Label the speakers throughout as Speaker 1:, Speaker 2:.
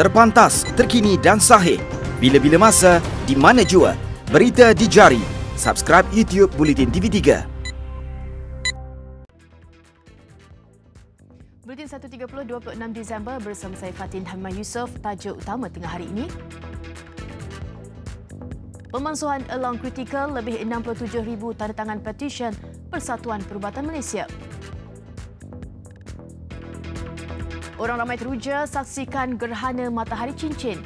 Speaker 1: Terpantas, terkini dan sahih. Bila-bila masa, di mana jua. Berita dijari. Subscribe YouTube Bulletin TV3.
Speaker 2: Bulletin 130 26 Disember bersama saya Fatin Hamman Yusof tajuk utama tengah hari ini. Pemansuhan along critical lebih 67,000 tanda tangan petisyen Persatuan Perubatan Malaysia Orang ramai teruja saksikan gerhana matahari cincin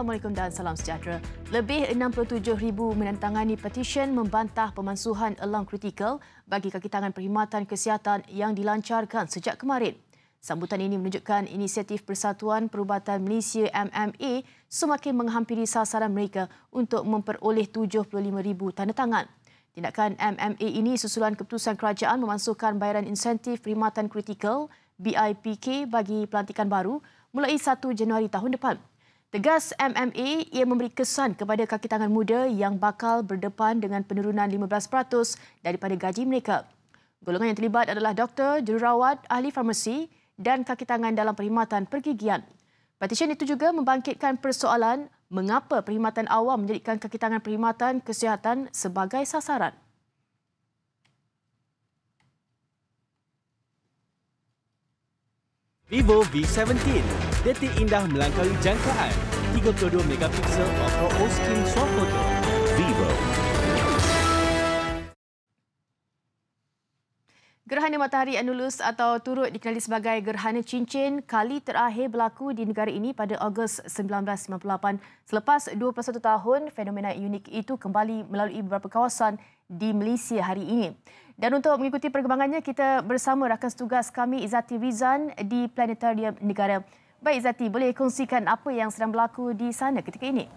Speaker 2: Assalamualaikum dan salam sejahtera. Lebih 67,000 menandatangani petisyen membantah pemansuhan elang kritikal bagi kakitangan perkhidmatan kesihatan yang dilancarkan sejak kemarin. Sambutan ini menunjukkan inisiatif Persatuan Perubatan Malaysia MMA semakin menghampiri sasaran mereka untuk memperoleh 75,000 tanda tangan. Tindakan MMA ini susulan keputusan kerajaan memansuhkan bayaran insentif perkhidmatan kritikal BIPK bagi pelantikan baru mulai 1 Januari tahun depan. Tegas MMA ia memberi kesan kepada kaki tangan muda yang bakal berdepan dengan penurunan 15% daripada gaji mereka. Golongan yang terlibat adalah doktor, jururawat, ahli farmasi dan kaki tangan dalam perkhidmatan pergigian. Petisyen itu juga membangkitkan persoalan mengapa perkhidmatan awam menjadikan kaki tangan perkhidmatan kesihatan sebagai sasaran.
Speaker 1: Vivo V17
Speaker 2: detik indah melangkaui jangkaan. 32 megapiksel Oppo Oskin Swap Photo. Vivo. Gerhana matahari Anulus atau turut dikenali sebagai Gerhana Cincin kali terakhir berlaku di negara ini pada Ogos 1998. Selepas 21 tahun, fenomena unik itu kembali melalui beberapa kawasan di Malaysia hari ini. Dan untuk mengikuti perkembangannya, kita bersama rakan setugas kami Izati Rizan di Planetarium Negara. Baik Zati, boleh kongsikan apa yang sedang berlaku di sana ketika ini?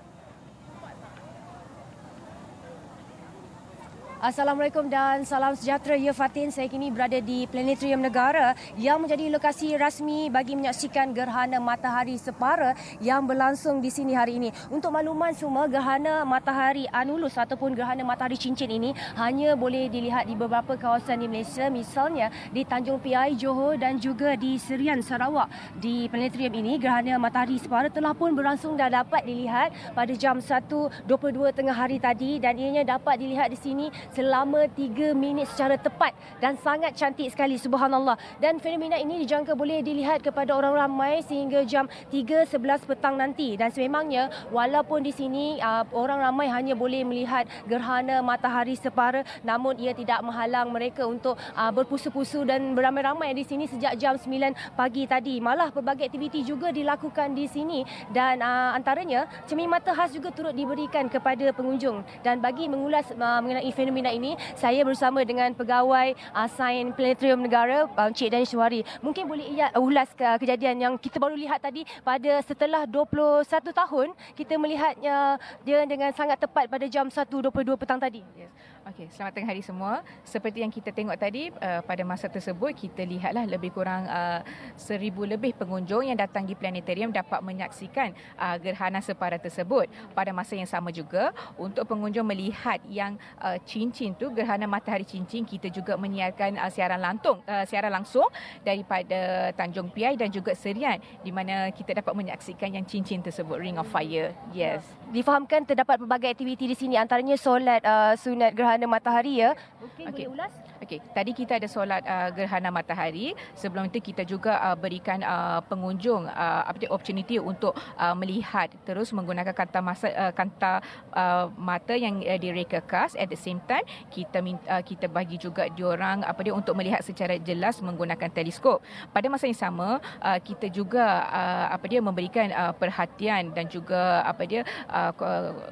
Speaker 3: Assalamualaikum dan salam sejahtera Ya Fatin. Saya kini berada di Planetarium Negara yang menjadi lokasi rasmi bagi menyaksikan gerhana matahari separa yang berlangsung di sini hari ini. Untuk makluman semua, gerhana matahari anulus ataupun gerhana matahari cincin ini hanya boleh dilihat di beberapa kawasan di Malaysia misalnya di Tanjung Piai, Johor dan juga di Serian, Sarawak. Di Planetarium ini, gerhana matahari separa telah pun berlangsung dan dapat dilihat pada jam 1.22 tengah hari tadi dan ianya dapat dilihat di sini selama 3 minit secara tepat dan sangat cantik sekali subhanallah dan fenomena ini dijangka boleh dilihat kepada orang ramai sehingga jam 3.11 petang nanti dan sememangnya walaupun di sini uh, orang ramai hanya boleh melihat gerhana matahari separa namun ia tidak menghalang mereka untuk uh, berpusu-pusu dan beramai-ramai di sini sejak jam 9 pagi tadi malah pelbagai aktiviti juga dilakukan di sini dan uh, antaranya cermin mata khas juga turut diberikan kepada pengunjung dan bagi mengulas mengenai fenomena seminar ini saya bersama dengan pegawai uh, ah, Sain Planetarium Negara Bang ah, Cik Danish Suhari. Mungkin boleh ia ulas ke, ah, kejadian yang kita baru lihat tadi pada setelah 21 tahun kita melihatnya dia dengan sangat tepat
Speaker 1: pada jam 1.22 petang tadi. Yes. Okey, selamat tengah hari semua. Seperti yang kita tengok tadi uh, pada masa tersebut kita lihatlah lebih kurang uh, seribu lebih pengunjung yang datang di planetarium dapat menyaksikan uh, gerhana separa tersebut. Pada masa yang sama juga untuk pengunjung melihat yang uh, cincin tu gerhana matahari cincin kita juga menyiarkan uh, siaran lantung uh, siaran langsung daripada Tanjung Piai dan juga Serian di mana kita dapat menyaksikan yang cincin tersebut Ring of Fire. Yes. Difahamkan terdapat pelbagai aktiviti
Speaker 3: di sini antaranya solat uh, sunat gerhana gerhana matahari ya.
Speaker 1: Okey, okay. boleh ulas? Okey, tadi kita ada solat uh, gerhana matahari. Sebelum itu kita juga uh, berikan uh, pengunjung uh, opportunity untuk uh, melihat terus menggunakan kanta masa uh, kanta uh, mata yang uh, direka khas. at the same time kita minta, uh, kita bagi juga diorang apa dia untuk melihat secara jelas menggunakan teleskop. Pada masa yang sama, uh, kita juga uh, apa dia memberikan uh, perhatian dan juga apa dia uh,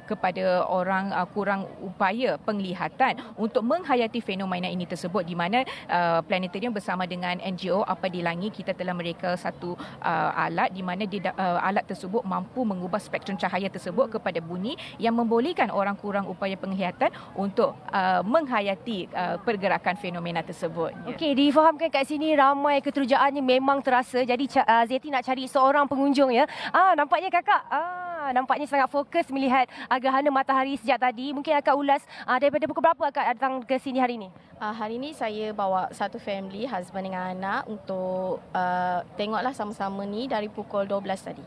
Speaker 1: kepada orang uh, kurang upaya penglihatan tempatan untuk menghayati fenomena ini tersebut di mana uh, planetarium bersama dengan NGO apa di langit kita telah mereka satu uh, alat di mana dia, uh, alat tersebut mampu mengubah spektrum cahaya tersebut kepada bunyi yang membolehkan orang kurang upaya penglihatan untuk uh, menghayati uh, pergerakan fenomena tersebut. Ya. Okey,
Speaker 3: difahamkan kat sini ramai keterujaannya memang terasa. Jadi uh, Zeti nak cari seorang pengunjung ya. Ah nampaknya kakak ah nampaknya sangat fokus melihat ah, gerhana matahari sejak tadi. Mungkin akak ulas uh, daripada pukul berapa akak datang ke sini hari ini? Uh, hari ini saya bawa satu family, husband dengan anak untuk uh, tengoklah sama-sama ni dari pukul 12
Speaker 1: tadi.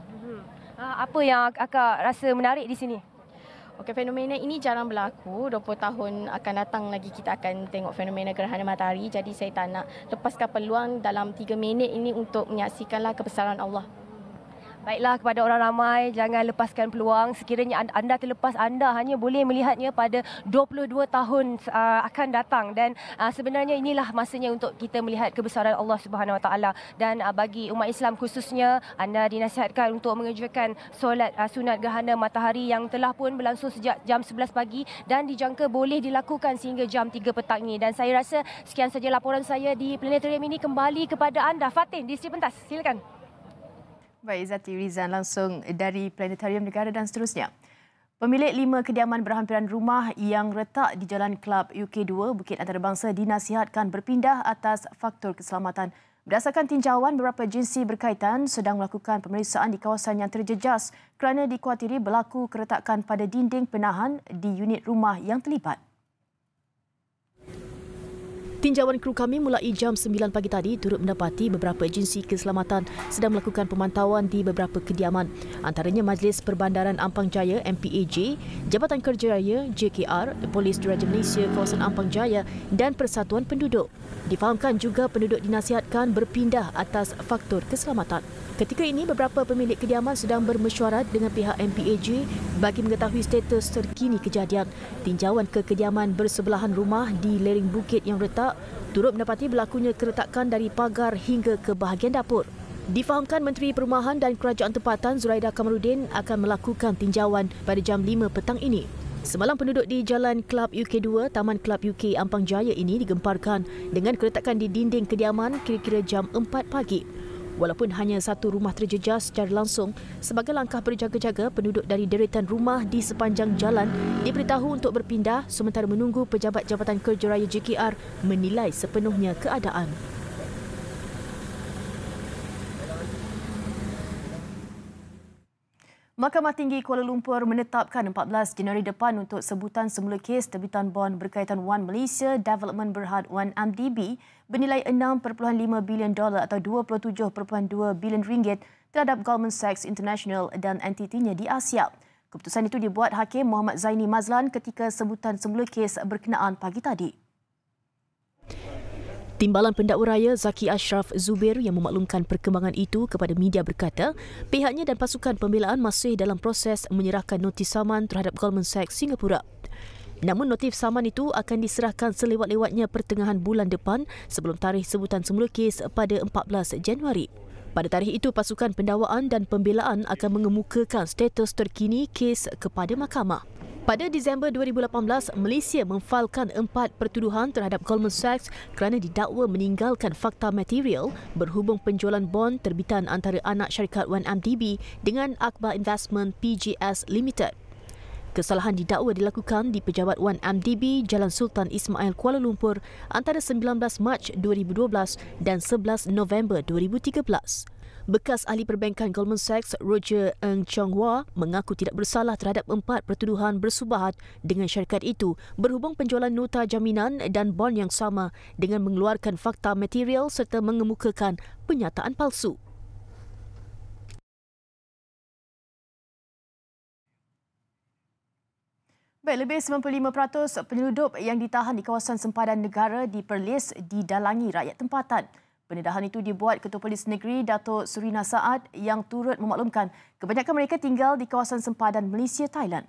Speaker 1: Uh, apa yang akak rasa menarik di sini? Okey, fenomena ini jarang berlaku. 20 tahun akan datang lagi kita akan tengok fenomena gerhana matahari. Jadi saya tak nak lepaskan peluang dalam 3 minit ini untuk menyaksikanlah kebesaran Allah.
Speaker 3: Baiklah kepada orang ramai, jangan lepaskan peluang. Sekiranya anda terlepas, anda hanya boleh melihatnya pada 22 tahun uh, akan datang. Dan uh, sebenarnya inilah masanya untuk kita melihat kebesaran Allah Subhanahu Wa Taala. Dan uh, bagi umat Islam khususnya, anda dinasihatkan untuk mengejarkan solat sunat gerhana matahari yang telah pun berlangsung sejak jam 11 pagi dan dijangka boleh dilakukan sehingga jam 3 petang ini. Dan saya rasa sekian saja laporan saya di Planetarium ini kembali kepada anda. Fatin, di sini pentas. Silakan.
Speaker 2: Baik, Izzati Rizan langsung dari Planetarium Negara dan seterusnya. Pemilik lima kediaman berhampiran rumah yang retak di Jalan Kelab UK2 Bukit Antarabangsa dinasihatkan berpindah atas faktor keselamatan. Berdasarkan tinjauan, beberapa jenisi berkaitan sedang melakukan pemeriksaan di kawasan yang terjejas kerana dikhuatiri berlaku keretakan pada dinding penahan di unit rumah yang terlibat. Tinjauan kru kami mulai jam 9 pagi tadi turut mendapati beberapa agensi keselamatan sedang melakukan pemantauan di beberapa kediaman. Antaranya Majlis Perbandaran Ampang Jaya MPAJ, Jabatan Kerja Raya JKR, Polis Diraja Malaysia Kawasan Ampang Jaya dan Persatuan Penduduk. Difahamkan juga penduduk dinasihatkan berpindah atas faktor keselamatan. Ketika ini, beberapa pemilik kediaman sedang bermesyuarat dengan pihak MPAJ bagi mengetahui status terkini kejadian. Tinjauan ke kediaman bersebelahan rumah di lereng bukit yang retak turut mendapati berlakunya keretakan dari pagar hingga ke bahagian dapur. Difahamkan Menteri Perumahan dan Kerajaan Tempatan Zuraida Kamarudin akan melakukan tinjauan pada jam 5 petang ini. Semalam penduduk di Jalan Club UK 2, Taman Club UK Ampang Jaya ini digemparkan dengan keretakan di dinding kediaman kira-kira jam 4 pagi. Walaupun hanya satu rumah terjejas secara langsung, sebagai langkah berjaga-jaga, penduduk dari deretan rumah di sepanjang jalan diberitahu untuk berpindah sementara menunggu pejabat Jabatan Kerja Raya JKR menilai sepenuhnya keadaan. Mahkamah Tinggi Kuala Lumpur menetapkan 14 Januari depan untuk sebutan semula kes debitan bond berkaitan Wan Malaysia Development Berhad Wan MDB bernilai 6.5 bilion dolar atau 27.2 bilion ringgit terhadap Goldman Sachs International dan entitinya di Asia. Keputusan itu dibuat Hakim Muhammad Zaini Mazlan ketika sebutan semula kes berkenaan pagi tadi. Timbalan pendakwa raya Zaki Ashraf Zubir yang memaklumkan perkembangan itu kepada media berkata, pihaknya dan pasukan pembelaan masih dalam proses menyerahkan notis saman terhadap Goldman Sachs Singapura. Namun notif saman itu akan diserahkan selewat-lewatnya pertengahan bulan depan sebelum tarikh sebutan semula kes pada 14 Januari. Pada tarikh itu, pasukan pendawaan dan pembelaan akan mengemukakan status terkini kes kepada mahkamah. Pada Disember 2018, Malaysia memfailkan empat pertuduhan terhadap Goldman Sachs kerana didakwa meninggalkan fakta material berhubung penjualan bond terbitan antara anak syarikat 1MDB dengan Akbar Investment PGS Limited. Kesalahan didakwa dilakukan di Pejabat 1MDB Jalan Sultan Ismail Kuala Lumpur antara 19 Mac 2012 dan 11 November 2013. Bekas ahli perbankan Goldman Sachs Roger Ng Chong Hua mengaku tidak bersalah terhadap empat pertuduhan bersubahat dengan syarikat itu berhubung penjualan nota jaminan dan bond yang sama dengan mengeluarkan fakta material serta mengemukakan penyataan palsu. Baik, lebih 95% penduduk yang ditahan di kawasan sempadan negara di Perlis didalangi rakyat tempatan. Pendedahan itu dibuat Ketua Polis Negeri Datuk Surina Saad yang turut memaklumkan kebanyakan mereka tinggal di kawasan sempadan Malaysia Thailand.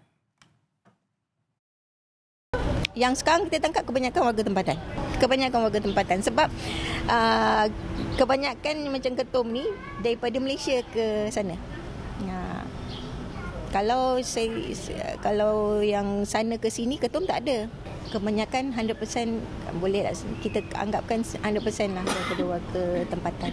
Speaker 1: Yang sekarang kita tangkap kebanyakan warga tempatan. Kebanyakan warga tempatan sebab uh, kebanyakan macam ketum ni daripada Malaysia ke sana kalau saya kalau yang sana ke sini ketum tak ada. Kebanyakan 100% boleh lah. kita anggapkan 100% lah kedua ke tempatan.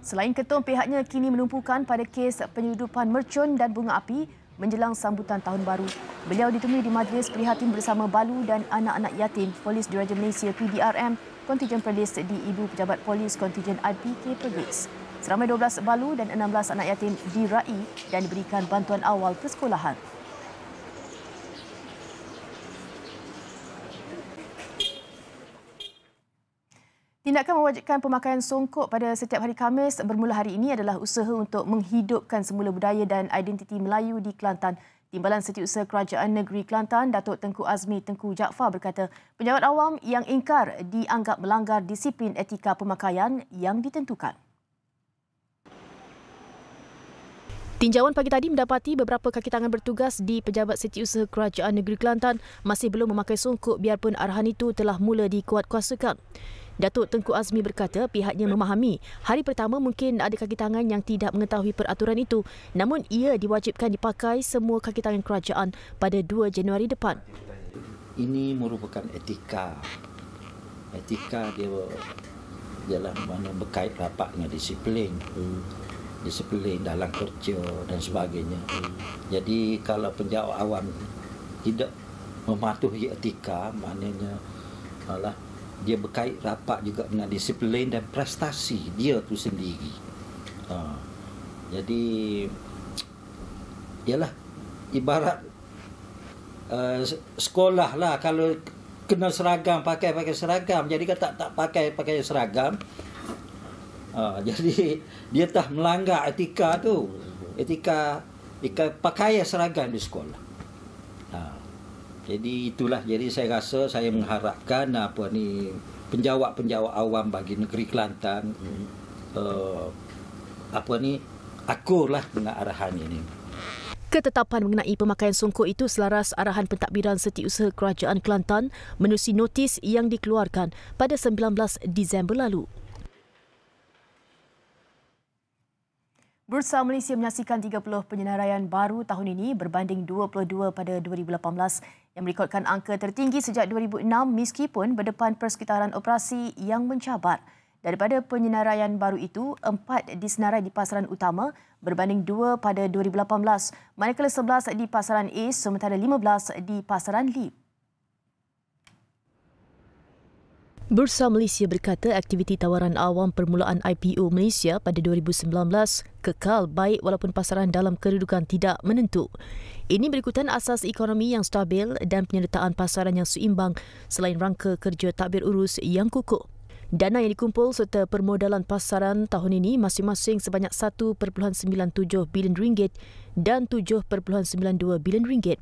Speaker 1: Selain ketum pihaknya kini
Speaker 2: menumpukan pada kes penyudupan mercun dan bunga api menjelang sambutan tahun baru. Beliau ditemui di majlis prihatin bersama Balu dan anak-anak yatim Polis Diraja Malaysia PDRM Kontijen Perlis di Ibu Pejabat Polis Kontijen IPK Perlis. Seramai 12 balu dan 16 anak yatim diraih dan diberikan bantuan awal persekolahan. Tindakan mewajibkan pemakaian songkok pada setiap hari Khamis bermula hari ini adalah usaha untuk menghidupkan semula budaya dan identiti Melayu di Kelantan. Timbalan Setiausaha Kerajaan Negeri Kelantan, Datuk Tengku Azmi Tengku Jaafar berkata, penjawat awam yang ingkar dianggap melanggar disiplin etika pemakaian yang ditentukan. Tinjauan pagi tadi mendapati beberapa kaki tangan bertugas di Pejabat Setiausaha Kerajaan Negeri Kelantan masih belum memakai songkok biarpun arahan itu telah mula dikuatkuasakan. Datuk Tengku Azmi berkata pihaknya memahami hari pertama mungkin ada kaki tangan yang tidak mengetahui peraturan itu namun ia diwajibkan dipakai semua kaki tangan kerajaan pada 2 Januari depan.
Speaker 1: Ini merupakan etika. Etika dia dalam mana berkait rapat dengan disiplin disiplin dalam kerja dan sebagainya. Jadi kalau penjawat awam tidak mematuhi etika, maknanya alah, dia berkait rapat juga dengan disiplin dan prestasi dia tu sendiri. Ha. Jadi ialah ibarat uh, sekolah lah kalau kena seragam pakai pakai seragam jadi kata tak pakai pakai seragam Ha, jadi dia telah melanggar etika tu. Etika etika pakaian seragam di sekolah. Ha. Jadi itulah jadi saya rasa saya mengharapkan apa ni penjawat-penjawat awam bagi negeri Kelantan hmm. uh, apa ni akurlah dengan arahan ini.
Speaker 2: Ketetapan mengenai pemakaian songkok itu selaras arahan pentadbiran setiausaha Kerajaan Kelantan menerusi notis yang dikeluarkan pada 19 Disember lalu. Bursa Malaysia menyaksikan 30 penyenaraian baru tahun ini berbanding 22 pada 2018 yang merekodkan angka tertinggi sejak 2006 meskipun berdepan persekitaran operasi yang mencabar. Daripada penyenaraian baru itu, empat disenarai di pasaran utama berbanding dua pada 2018, manakala 11 di pasaran A sementara 15 di pasaran LEAP. Bursa Malaysia berkata aktiviti tawaran awam permulaan IPO Malaysia pada 2019 kekal baik walaupun pasaran dalam kedudukan tidak menentu. Ini berikutan asas ekonomi yang stabil dan penyertaan pasaran yang seimbang selain rangka kerja tadbir urus yang kukuh. Dana yang dikumpul serta permodalan pasaran tahun ini masing-masing sebanyak 1.97 bilion ringgit dan 7.92 bilion ringgit.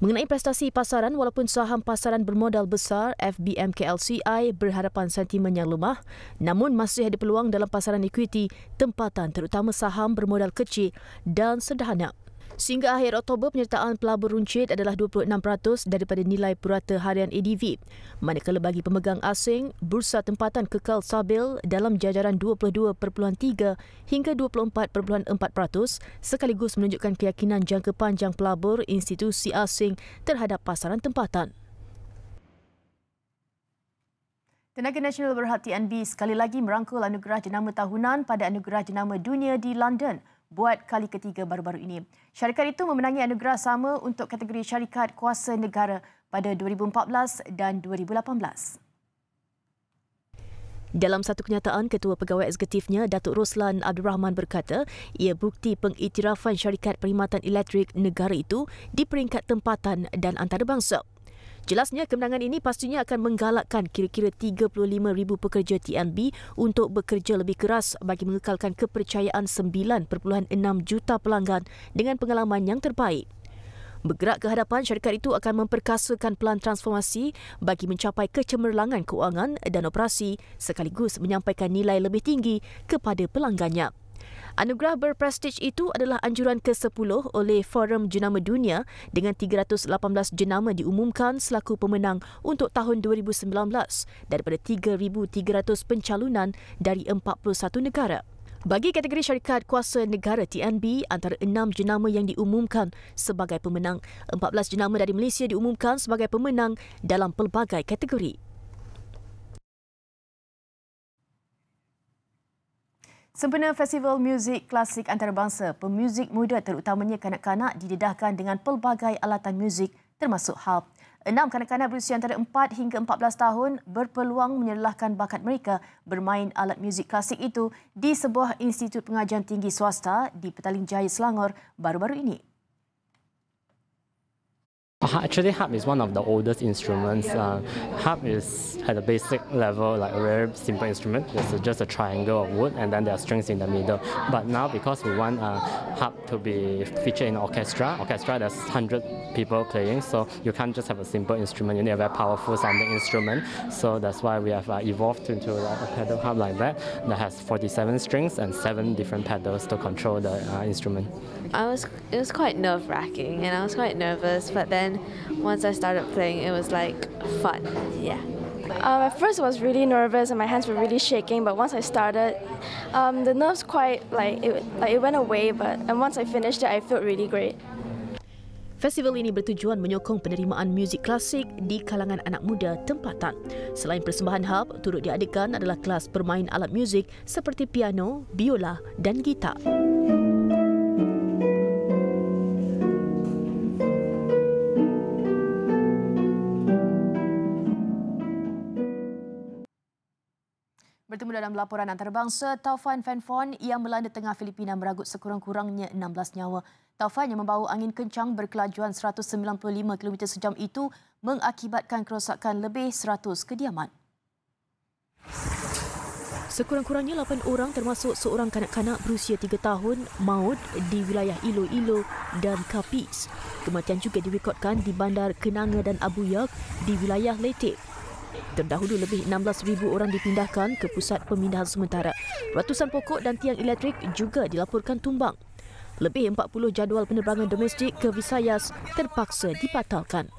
Speaker 2: Mengenai prestasi pasaran, walaupun saham pasaran bermodal besar FBMKLCI berhadapan sentimen yang lemah, namun masih ada peluang dalam pasaran equity tempatan terutama saham bermodal kecil dan sederhana. Sehingga akhir Oktober, penyertaan pelabur runcit adalah 26% daripada nilai purata harian ADV. Manakala bagi pemegang asing, bursa tempatan kekal stabil dalam jajaran 22.3 hingga 24.4% sekaligus menunjukkan keyakinan jangka panjang pelabur institusi asing terhadap pasaran tempatan. Tenaga Nasional berhati TNB sekali lagi merangkul anugerah jenama tahunan pada anugerah jenama dunia di London buat kali ketiga baru-baru ini. Syarikat itu memenangi anugerah sama untuk kategori syarikat kuasa negara pada 2014 dan 2018. Dalam satu kenyataan, Ketua Pegawai Eksekutifnya, Datuk Roslan Abdul Rahman berkata, ia bukti pengiktirafan syarikat perkhidmatan elektrik negara itu di peringkat tempatan dan antarabangsa. Jelasnya, kemenangan ini pastinya akan menggalakkan kira-kira 35,000 pekerja TNB untuk bekerja lebih keras bagi mengekalkan kepercayaan 9.6 juta pelanggan dengan pengalaman yang terbaik. Bergerak ke hadapan, syarikat itu akan memperkasakan pelan transformasi bagi mencapai kecemerlangan kewangan dan operasi sekaligus menyampaikan nilai lebih tinggi kepada pelanggannya. Anugerah berprestij itu adalah anjuran ke-10 oleh Forum Jenama Dunia dengan 318 jenama diumumkan selaku pemenang untuk tahun 2019 daripada 3,300 pencalonan dari 41 negara. Bagi kategori syarikat kuasa negara TNB, antara enam jenama yang diumumkan sebagai pemenang, 14 jenama dari Malaysia diumumkan sebagai pemenang dalam pelbagai kategori. Sempena Festival Muzik Klasik Antarabangsa, pemuzik muda terutamanya kanak-kanak didedahkan dengan pelbagai alatan muzik termasuk harp. Enam kanak-kanak berusia antara 4 hingga 14 tahun berpeluang menyerlahkan bakat mereka bermain alat muzik klasik itu di sebuah institut pengajian tinggi swasta di Petaling Jaya Selangor baru-baru ini.
Speaker 3: Actually, harp is one of the oldest instruments. Uh, harp is at a basic level like a very simple instrument. It's just a triangle of wood, and then there are strings in the middle. But now, because we want uh, harp to be featured in orchestra, orchestra there's hundred people playing, so you can't just have a simple instrument. You need a very powerful sounding instrument. So that's why we have uh, evolved into like, a pedal harp like that that has 47 strings and seven different pedals to control the uh, instrument.
Speaker 2: I was it was quite nerve wracking, and I was quite nervous, but then then once I started playing, it was like fun, yeah. Um, at first, I was really nervous and my hands were really shaking. But once I started, um, the nerves quite like it, like it went away. But and once I finished it, I felt really great. Festival ini bertujuan menyokong penerimaan muzik klasik di kalangan anak muda tempatan. Selain persembahan hub, turut diadakan adalah kelas bermain alat muzik seperti piano, biola dan gitar. bertemu dalam laporan antarabangsa Taufan Fanfon yang melanda tengah Filipina meragut sekurang-kurangnya 16 nyawa. Taufan yang membawa angin kencang berkelajuan 195 km sejam itu mengakibatkan kerosakan lebih 100 kediaman. Sekurang-kurangnya 8 orang termasuk seorang kanak-kanak berusia 3 tahun maut di wilayah Ilo Ilo dan Kapis. Kematian juga direkodkan di bandar Kenanga dan Abu Yak di wilayah Letik. Terdahulu lebih 16,000 orang dipindahkan ke pusat pemindahan sementara. Ratusan pokok dan tiang elektrik juga dilaporkan tumbang. Lebih 40 jadual penerbangan domestik ke Visayas terpaksa dipatalkan.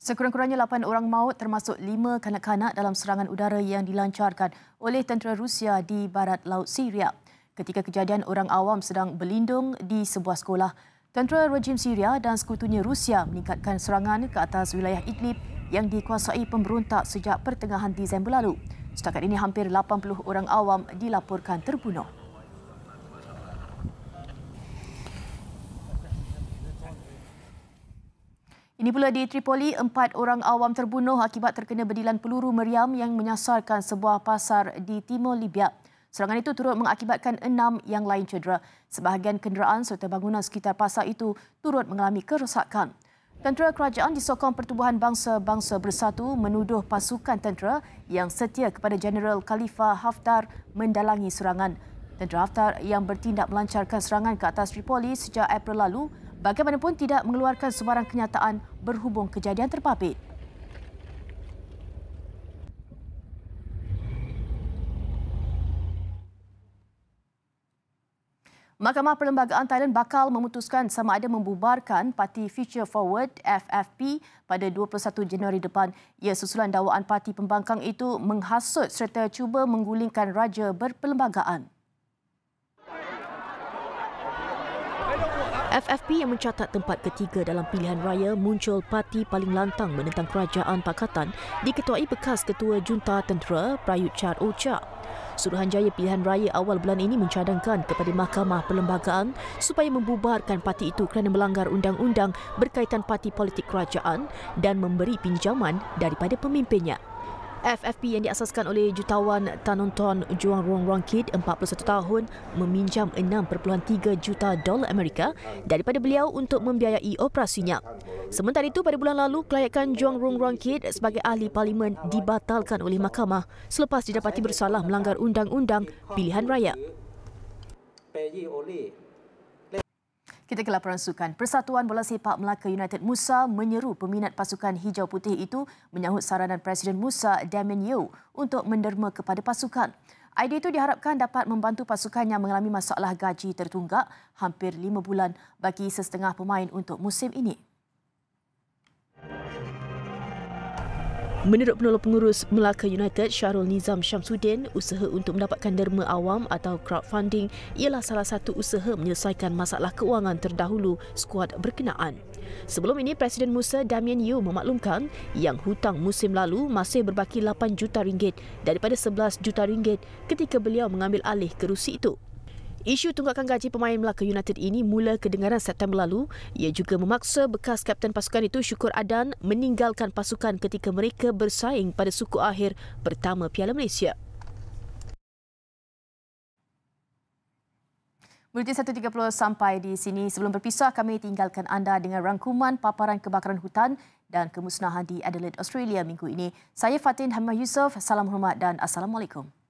Speaker 2: Sekurang-kurangnya 8 orang maut termasuk 5 kanak-kanak dalam serangan udara yang dilancarkan oleh tentera Rusia di barat laut Syria. Ketika kejadian orang awam sedang berlindung di sebuah sekolah, Tentera rejim Syria dan sekutunya Rusia meningkatkan serangan ke atas wilayah Idlib yang dikuasai pemberontak sejak pertengahan Disember lalu. Setakat ini hampir 80 orang awam dilaporkan terbunuh. Ini pula di Tripoli, empat orang awam terbunuh akibat terkena bedilan peluru meriam yang menyasarkan sebuah pasar di timur Libya. Serangan itu turut mengakibatkan enam yang lain cedera. Sebahagian kenderaan serta bangunan sekitar pasar itu turut mengalami kerosakan. Tentera kerajaan disokong Pertubuhan Bangsa-Bangsa Bersatu menuduh pasukan tentera yang setia kepada Jeneral Khalifa Haftar mendalangi serangan. Tentera Haftar yang bertindak melancarkan serangan ke atas Tripoli sejak April lalu bagaimanapun tidak mengeluarkan sebarang kenyataan berhubung kejadian terpapit. Mahkamah Perlembagaan Thailand bakal memutuskan sama ada membubarkan Parti Future Forward FFP pada 21 Januari depan. Ia susulan dakwaan parti pembangkang itu menghasut serta cuba menggulingkan raja berperlembagaan. FFP yang mencatat tempat ketiga dalam pilihan raya muncul parti paling lantang menentang kerajaan pakatan diketuai bekas ketua junta tentera Prayut Chan Ocha. Suruhanjaya pilihan raya awal bulan ini mencadangkan kepada Mahkamah Perlembagaan supaya membubarkan parti itu kerana melanggar undang-undang berkaitan parti politik kerajaan dan memberi pinjaman daripada pemimpinnya. FFP yang diasaskan oleh jutawan Tanonton Juang Rong Rong Rongkit 41 tahun meminjam 6.3 juta dolar Amerika daripada beliau untuk membiayai operasinya. Sementara itu pada bulan lalu kelayakan Juang Rong Rong Rongkit sebagai ahli parlimen dibatalkan oleh mahkamah selepas didapati bersalah melanggar undang-undang pilihan raya. Kita ke laporan sukan. Persatuan Bola Sepak Melaka United Musa menyeru peminat pasukan hijau putih itu menyahut saranan Presiden Musa Damien Yeo untuk menderma kepada pasukan. Idea itu diharapkan dapat membantu pasukan yang mengalami masalah gaji tertunggak hampir lima bulan bagi sesetengah pemain untuk musim ini. Menurut penolong pengurus Melaka United, Syahrul Nizam Syamsuddin, usaha untuk mendapatkan derma awam atau crowdfunding ialah salah satu usaha menyelesaikan masalah kewangan terdahulu skuad berkenaan. Sebelum ini, Presiden Musa Damien Yu memaklumkan yang hutang musim lalu masih berbaki 8 juta ringgit daripada 11 juta ringgit ketika beliau mengambil alih kerusi itu. Isu tunggakan gaji pemain Melaka United ini mula kedengaran September lalu. Ia juga memaksa bekas kapten pasukan itu Syukur Adan meninggalkan pasukan ketika mereka bersaing pada suku akhir pertama Piala Malaysia. Bulletin 1.30 sampai di sini. Sebelum berpisah, kami tinggalkan anda dengan rangkuman paparan kebakaran hutan dan kemusnahan di Adelaide, Australia minggu ini. Saya Fatin Hamah Yusof, salam hormat dan Assalamualaikum.